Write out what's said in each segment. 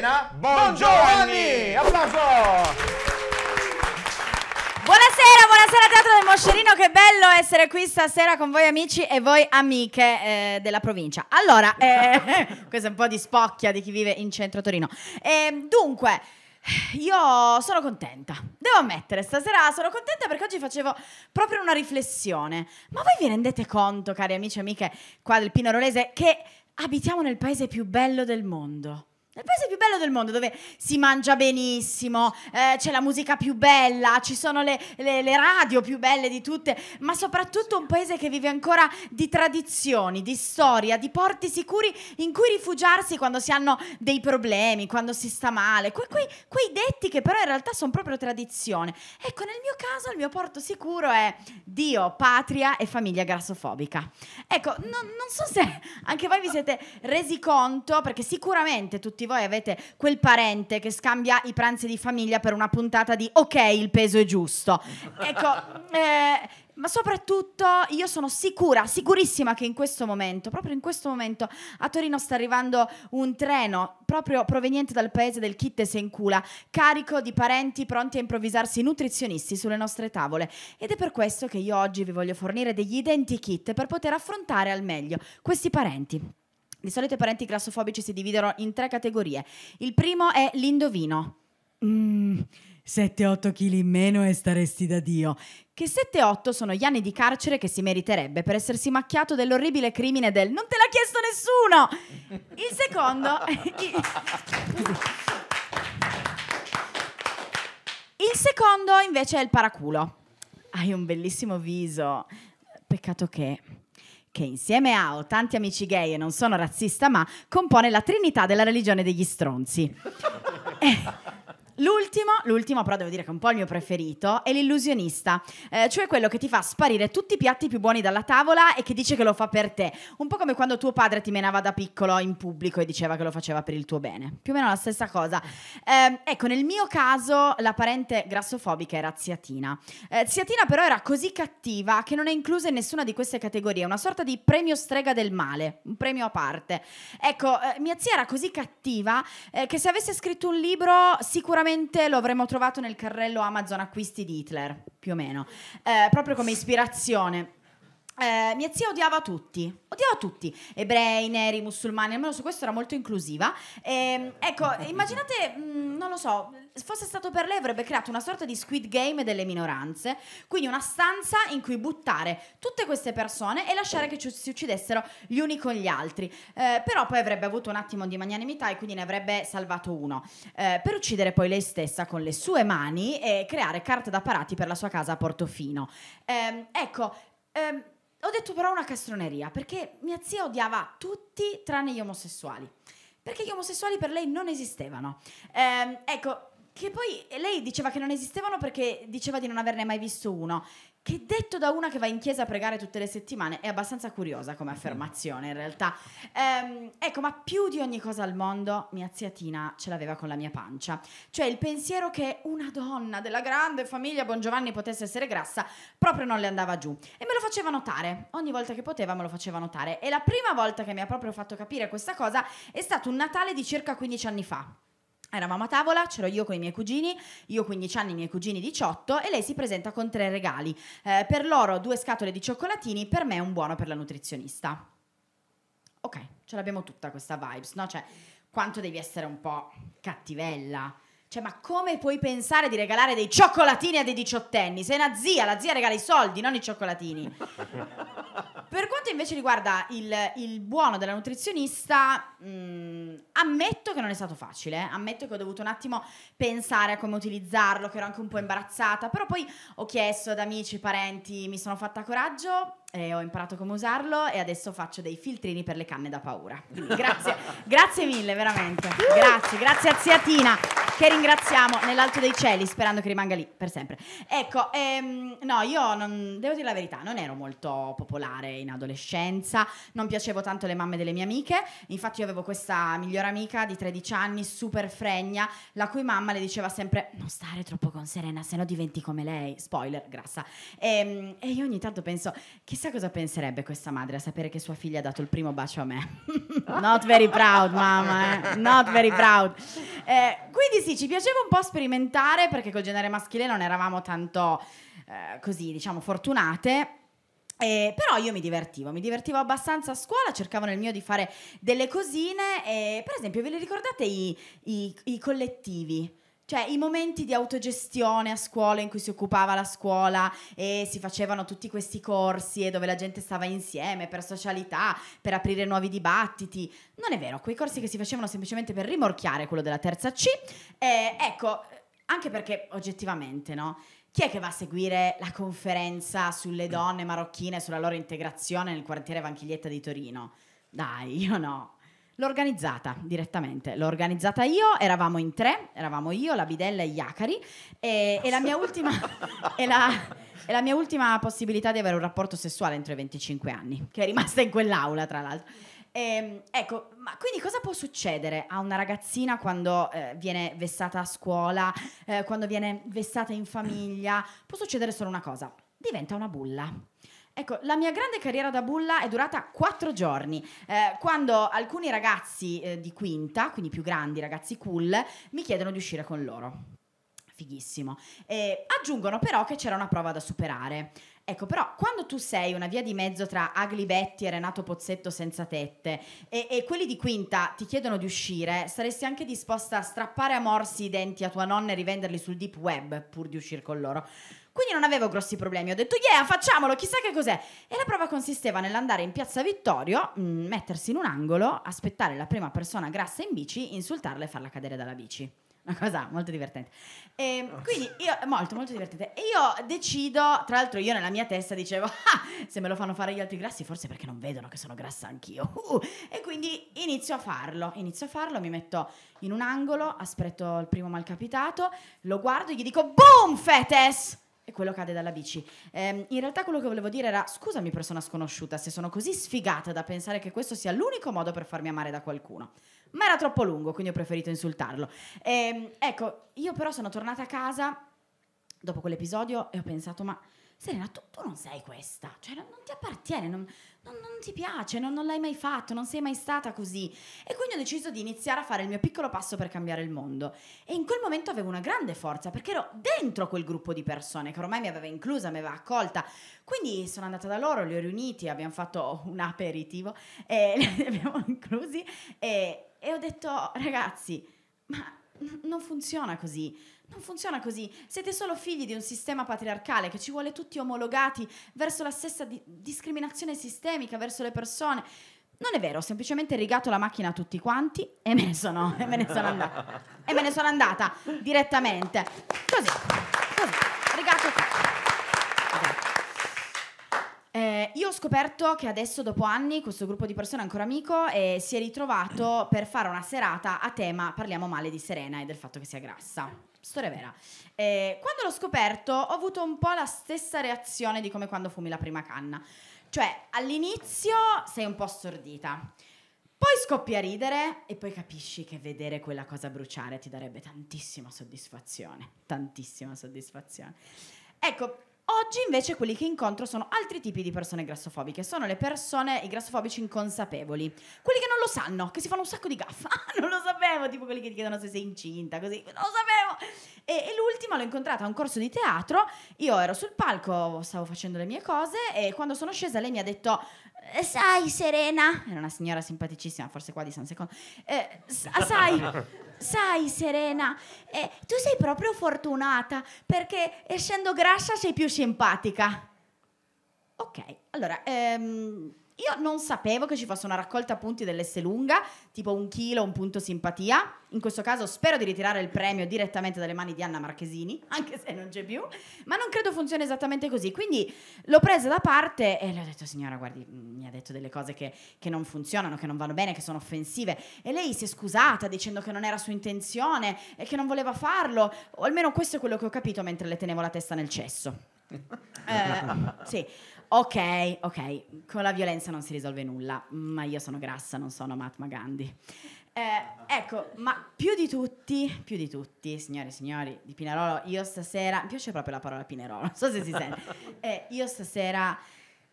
Maddalena Bongiovanni! Applauso! Buonasera, buonasera Teatro del Moscerino, che bello essere qui stasera con voi amici e voi amiche eh, della provincia. Allora, eh, questo è un po' di spocchia di chi vive in centro Torino. Eh, dunque, io sono contenta, devo ammettere, stasera sono contenta perché oggi facevo proprio una riflessione. Ma voi vi rendete conto, cari amici e amiche qua del Pino Rolese, che abitiamo nel paese più bello del mondo? Il paese più bello del mondo, dove si mangia benissimo, eh, c'è la musica più bella, ci sono le, le, le, radio più belle di tutte, ma soprattutto un paese che vive ancora di tradizioni, di storia, di porti sicuri in cui rifugiarsi quando si hanno dei problemi, quando si sta male, que, que, quei detti che però in realtà sono proprio tradizione. Ecco, nel mio caso il mio porto sicuro è Dio, patria e famiglia grassofobica. Ecco, no, non so se anche voi vi siete resi conto, perché sicuramente tutti tutti voi avete quel parente che scambia i pranzi di famiglia per una puntata di ok, il peso è giusto. Ecco, eh, ma soprattutto io sono sicura, sicurissima che in questo momento, proprio in questo momento, a Torino sta arrivando un treno proprio proveniente dal paese del Kitte Sencula, carico di parenti pronti a improvvisarsi nutrizionisti sulle nostre tavole. Ed è per questo che io oggi vi voglio fornire degli identikit per poter affrontare al meglio questi parenti. Di solito i parenti grassofobici si dividono in tre categorie. Il primo è l'indovino. Mmm. 7-8 kg in meno e staresti da Dio. Che 7-8 sono gli anni di carcere che si meriterebbe per essersi macchiato dell'orribile crimine del non te l'ha chiesto nessuno! Il secondo... il secondo invece è il paraculo. Hai un bellissimo viso. Peccato che che insieme a Ho tanti amici gay e non sono razzista ma compone la trinità della religione degli stronzi. Eh, L'ultimo, l'ultimo però devo dire che è un po' il mio preferito, è l'illusionista, eh, cioè quello che ti fa sparire tutti i piatti più buoni dalla tavola e che dice che lo fa per te. Un po' come quando tuo padre ti menava da piccolo in pubblico e diceva che lo faceva per il tuo bene. Più o meno la stessa cosa. Eh, ecco, nel mio caso la parente grassofobica era Ziatina. Eh, Ziatina però era così cattiva che non è inclusa in nessuna di queste categorie, una sorta di premio strega del male, un premio a parte. Ecco, eh, mia zia era così cattiva eh, che se avesse scritto un libro sicuramente probabilmente lo avremmo trovato nel carrello Amazon acquisti di Hitler, più o meno, eh, proprio come ispirazione. Eh, mia zia odiava tutti, odiava tutti, ebrei, neri, musulmani, almeno su questo era molto inclusiva. Eh, ecco, immaginate, mh, mm, non lo so, fosse stato per lei avrebbe creato una sorta di squid game delle minoranze, quindi una stanza in cui buttare tutte queste persone e lasciare che ci, si uccidessero gli uni con gli altri. Eh, però poi avrebbe avuto un attimo di magnanimità e quindi ne avrebbe salvato uno, eh, per uccidere poi lei stessa con le sue mani e creare carte da parati per la sua casa a Portofino. Ehm, ecco, ehm, ho detto però una castroneria, perché mia zia odiava tutti tranne gli omosessuali. Perché gli omosessuali per lei non esistevano. Ehm, ecco, che poi lei diceva che non esistevano perché diceva di non averne mai visto uno. Che detto da una che va in chiesa a pregare tutte le settimane è abbastanza curiosa come affermazione in realtà. Ehm, ecco, ma più di ogni cosa al mondo mia zia Tina ce l'aveva con la mia pancia. Cioè il pensiero che una donna della grande famiglia Bongiovanni potesse essere grassa proprio non le andava giù. E me lo faceva notare. Ogni volta che poteva me lo faceva notare. E la prima volta che mi ha proprio fatto capire questa cosa è stato un Natale di circa 15 anni fa. Eravamo a tavola, c'ero io con i miei cugini, io 15 anni, i miei cugini 18 e lei si presenta con tre regali. Eh, per loro due scatole di cioccolatini, per me un buono per la nutrizionista. Ok, ce l'abbiamo tutta questa vibes, no? Cioè, quanto devi essere un po' cattivella. Cioè, ma come puoi pensare di regalare dei cioccolatini a dei diciottenni? Sei una zia, la zia regala i soldi, non i cioccolatini. per quanto invece riguarda il, il buono della nutrizionista, mh, mm, Ammetto che non è stato facile, eh. ammetto che ho dovuto un attimo pensare a come utilizzarlo, che ero anche un po' imbarazzata, però poi ho chiesto ad amici, parenti, mi sono fatta coraggio e eh, ho imparato come usarlo e adesso faccio dei filtrini per le canne da paura. grazie, grazie mille veramente. Grazie, grazie a zia Tina che ringraziamo nell'alto dei cieli, sperando che rimanga lì per sempre. Ecco, ehm, no, io non, devo dire la verità, non ero molto popolare in adolescenza, non piacevo tanto le mamme delle mie amiche, infatti io avevo questa migliore amica di 13 anni, super fregna, la cui mamma le diceva sempre non stare troppo con Serena, se no diventi come lei, spoiler, grassa. E, ehm, e io ogni tanto penso, chissà cosa penserebbe questa madre a sapere che sua figlia ha dato il primo bacio a me. Not very proud, mamma, eh? Not very proud. Eh, quindi sì, ci piaceva un po' sperimentare perché col genere maschile non eravamo tanto eh, così, diciamo, fortunate. Eh, però io mi divertivo, mi divertivo abbastanza a scuola, cercavo nel mio di fare delle cosine, e, per esempio ve li ricordate i, i, i collettivi? cioè i momenti di autogestione a scuola in cui si occupava la scuola e si facevano tutti questi corsi e dove la gente stava insieme per socialità, per aprire nuovi dibattiti. Non è vero, quei corsi che si facevano semplicemente per rimorchiare quello della terza C. Eh, ecco, anche perché oggettivamente, no? Chi è che va a seguire la conferenza sulle donne marocchine e sulla loro integrazione nel quartiere Vanchiglietta di Torino? Dai, io no. L'ho organizzata direttamente, l'ho organizzata io, eravamo in tre, eravamo io, la Bidella e Iacari e, e, la, mia ultima, e, la, e la mia ultima possibilità di avere un rapporto sessuale entro i 25 anni, che è rimasta in quell'aula tra l'altro. E, ehm, ecco, ma quindi cosa può succedere a una ragazzina quando eh, viene vessata a scuola, eh, quando viene vessata in famiglia? Può succedere solo una cosa, diventa una bulla. Ecco, la mia grande carriera da bulla è durata quattro giorni, eh, quando alcuni ragazzi eh, di quinta, quindi più grandi, ragazzi cool, mi chiedono di uscire con loro. Fighissimo. E aggiungono però che c'era una prova da superare. Ecco, però, quando tu sei una via di mezzo tra Agli Betti e Renato Pozzetto senza tette e, e, quelli di quinta ti chiedono di uscire, saresti anche disposta a strappare a morsi i denti a tua nonna e rivenderli sul deep web pur di uscire con loro. Quindi non avevo grossi problemi. Ho detto, yeah, facciamolo, chissà che cos'è. E la prova consisteva nell'andare in piazza Vittorio, mh, mm, mettersi in un angolo, aspettare la prima persona grassa in bici, insultarla e farla cadere dalla bici. Una cosa molto divertente. E ehm, oh. quindi io, molto, molto divertente. E io decido, tra l'altro, io nella mia testa dicevo: ah, se me lo fanno fare gli altri grassi, forse perché non vedono che sono grassa anch'io. Uh, e quindi inizio a farlo. Inizio a farlo, mi metto in un angolo, aspetto il primo malcapitato, lo guardo e gli dico: Boom, fetes! E quello cade dalla bici. Eh, in realtà quello che volevo dire era, scusami persona sconosciuta, se sono così sfigata da pensare che questo sia l'unico modo per farmi amare da qualcuno. Ma era troppo lungo, quindi ho preferito insultarlo. Eh, ecco, io però sono tornata a casa dopo quell'episodio e ho pensato, ma Serena, tu, tu non sei questa, cioè non, non ti appartiene, non, non, non ti piace, non, l'hai mai fatto, non sei mai stata così. E quindi ho deciso di iniziare a fare il mio piccolo passo per cambiare il mondo. E in quel momento avevo una grande forza perché ero dentro quel gruppo di persone che ormai mi aveva inclusa, mi aveva accolta. Quindi sono andata da loro, li ho riuniti, abbiamo fatto un aperitivo e li abbiamo inclusi e, e ho detto ragazzi, ma non funziona così. Non funziona così. Siete solo figli di un sistema patriarcale che ci vuole tutti omologati verso la stessa di- discriminazione sistemica verso le persone. Non è vero, ho semplicemente rigato la macchina a tutti quanti e me ne sono, e me ne sono andata. e me ne sono andata direttamente. Così. Così. Rigato. Eh, io ho scoperto che adesso, dopo anni, questo gruppo di persone è ancora amico e si è ritrovato per fare una serata a tema Parliamo male di Serena e del fatto che sia grassa. Storia vera. Eh, quando l'ho scoperto ho avuto un po' la stessa reazione di come quando fumi la prima canna. Cioè, all'inizio sei un po' stordita. Poi scoppi a ridere e poi capisci che vedere quella cosa bruciare ti darebbe tantissima soddisfazione. Tantissima soddisfazione. Ecco, Oggi invece quelli che incontro sono altri tipi di persone grassofobiche, sono le persone, i grassofobici inconsapevoli, quelli che non lo sanno, che si fanno un sacco di gaffa, non lo sapevo, tipo quelli che ti chiedono se sei incinta, così, non lo sapevo. E, e l'ultima l'ho incontrata a un corso di teatro, io ero sul palco, stavo facendo le mie cose e quando sono scesa lei mi ha detto eh, sai Serena, era una signora simpaticissima, forse qua di San Secondo, eh, ah, sai, sai Serena, eh, tu sei proprio fortunata perché essendo grassa sei più simpatica. Ok, allora... Ehm, io non sapevo che ci fosse una raccolta punti dell'S lunga, tipo un chilo, un punto simpatia. In questo caso spero di ritirare il premio direttamente dalle mani di Anna Marchesini, anche se non c'è più, ma non credo funzioni esattamente così. Quindi l'ho presa da parte e le ho detto, signora, guardi, mm, mi ha detto delle cose che, che non funzionano, che non vanno bene, che sono offensive. E lei si è scusata dicendo che non era sua intenzione e che non voleva farlo, o almeno questo è quello che ho capito mentre le tenevo la testa nel cesso. eh, sì. Ok, ok, con la violenza non si risolve nulla, ma io sono grassa, non sono Mahatma Gandhi. Eh, ecco, ma più di tutti, più di tutti, signore e signori di Pinerolo, io stasera, mi piace proprio la parola Pinerolo, non so se si sente, eh, io stasera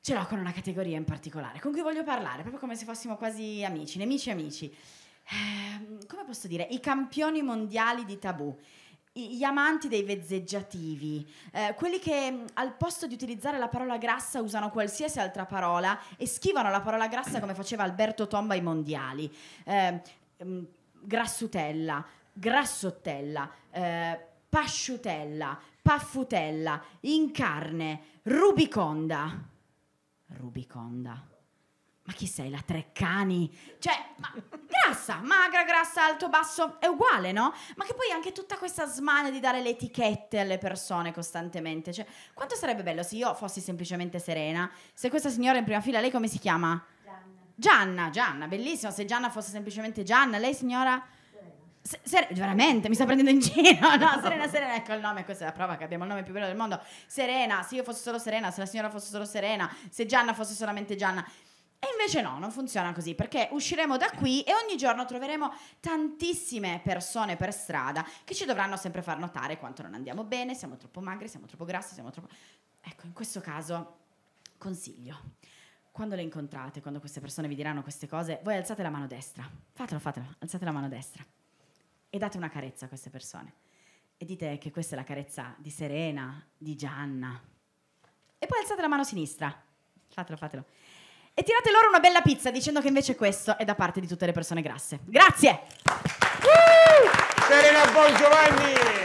ce l'ho con una categoria in particolare, con cui voglio parlare, proprio come se fossimo quasi amici, nemici amici. Eh, come posso dire, i campioni mondiali di tabù gli amanti dei vezzeggiativi, eh, quelli che mm, al posto di utilizzare la parola grassa usano qualsiasi altra parola e schivano la parola grassa come faceva Alberto Tomba ai mondiali. Eh, mm, grassutella, grassottella, eh, pasciutella, paffutella, in carne, rubiconda. Rubiconda ma chi sei la Treccani? Cioè, ma grassa, magra, grassa, alto, basso, è uguale, no? Ma che poi anche tutta questa smania di dare le etichette alle persone costantemente. Cioè, quanto sarebbe bello se io fossi semplicemente serena, se questa signora in prima fila, lei come si chiama? Gianna. Gianna, Gianna, bellissima, se Gianna fosse semplicemente Gianna, lei signora... Se, ser- veramente mi sta prendendo in giro no Serena Serena ecco il nome questa è la prova che abbiamo il nome più bello del mondo Serena se io fossi solo Serena se la signora fosse solo Serena se Gianna fosse solamente Gianna e invece no, non funziona così, perché usciremo da qui e ogni giorno troveremo tantissime persone per strada che ci dovranno sempre far notare quanto non andiamo bene, siamo troppo magri, siamo troppo grassi, siamo troppo... Ecco, in questo caso consiglio quando le incontrate, quando queste persone vi diranno queste cose, voi alzate la mano destra. Fatelo, fatelo, alzate la mano destra. E date una carezza a queste persone. E dite che questa è la carezza di Serena, di Gianna. E poi alzate la mano sinistra. Fatelo, fatelo. E tirate loro una bella pizza dicendo che invece questo è da parte di tutte le persone grasse. Grazie! Uh! Serena Bon Giovanni!